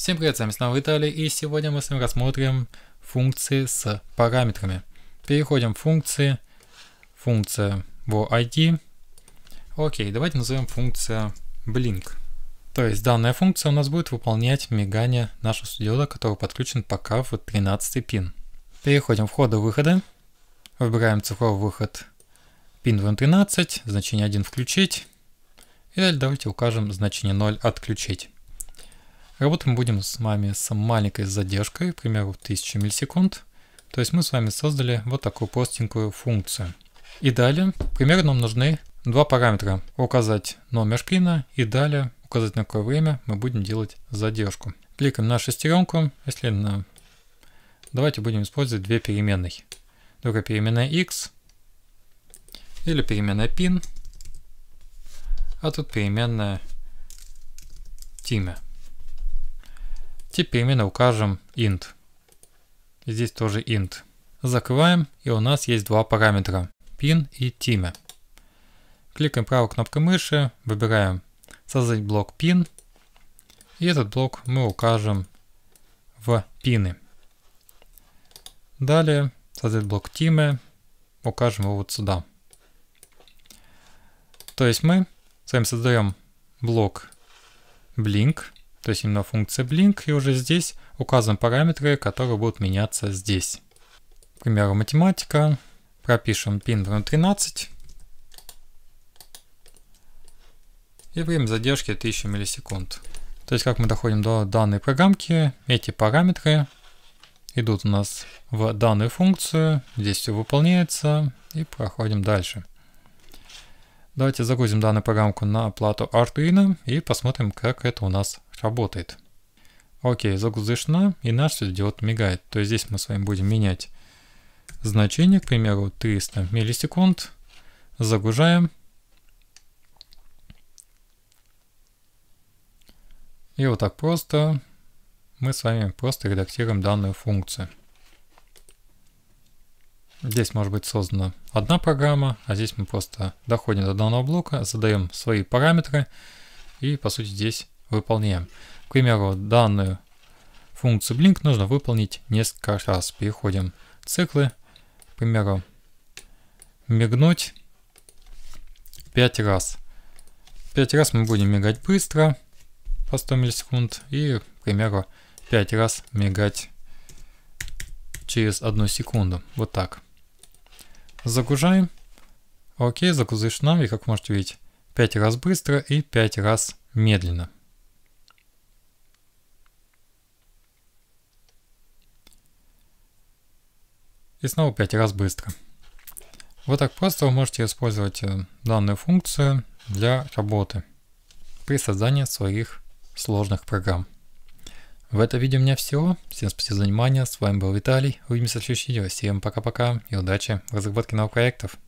Всем привет, с вами снова Виталий, и сегодня мы с вами рассмотрим функции с параметрами. Переходим в функции, функция в ID. Окей, давайте назовем функция blink. То есть данная функция у нас будет выполнять мигание нашего диода, который подключен пока в 13 пин. Переходим в входы-выходы, выбираем цифровой выход пин 13, значение 1 включить, и далее давайте укажем значение 0 отключить. Работаем будем с вами с маленькой задержкой, к примеру, 1000 миллисекунд. То есть мы с вами создали вот такую простенькую функцию. И далее, к примеру, нам нужны два параметра. Указать номер шпина и далее указать на какое время мы будем делать задержку. Кликаем на шестеренку, если на... Давайте будем использовать две переменные. Только переменная x или переменная pin, а тут переменная time. Теперь типа именно укажем int. Здесь тоже int. Закрываем, и у нас есть два параметра, pin и time. Кликаем правой кнопкой мыши, выбираем создать блок pin, и этот блок мы укажем в пины. Далее создать блок time, укажем его вот сюда. То есть мы с вами создаем блок blink, то есть именно функция blink, и уже здесь указываем параметры, которые будут меняться здесь. К примеру, математика, пропишем pin равно 13, и время задержки 1000 миллисекунд. То есть как мы доходим до данной программки, эти параметры идут у нас в данную функцию, здесь все выполняется, и проходим дальше. Давайте загрузим данную программку на плату Arduino и посмотрим, как это у нас работает. Окей, загрузочна, и наш светодиод мигает. То есть здесь мы с вами будем менять значение, к примеру, 300 миллисекунд. Загружаем. И вот так просто мы с вами просто редактируем данную функцию. Здесь может быть создана одна программа, а здесь мы просто доходим до данного блока, задаем свои параметры и, по сути, здесь выполняем. К примеру, данную функцию blink нужно выполнить несколько раз. Переходим в циклы, к примеру, мигнуть 5 раз. 5 раз мы будем мигать быстро, по 100 миллисекунд, и, к примеру, 5 раз мигать через 1 секунду. Вот так. Загружаем. Окей, загрузишь нам и, как можете видеть, 5 раз быстро и 5 раз медленно. И снова 5 раз быстро. Вот так просто вы можете использовать э, данную функцию для работы при создании своих сложных программ. В этом видео у меня все. Всем спасибо за внимание. С вами был Виталий. Увидимся в следующем видео. Всем пока-пока и удачи в разработке новых проектов.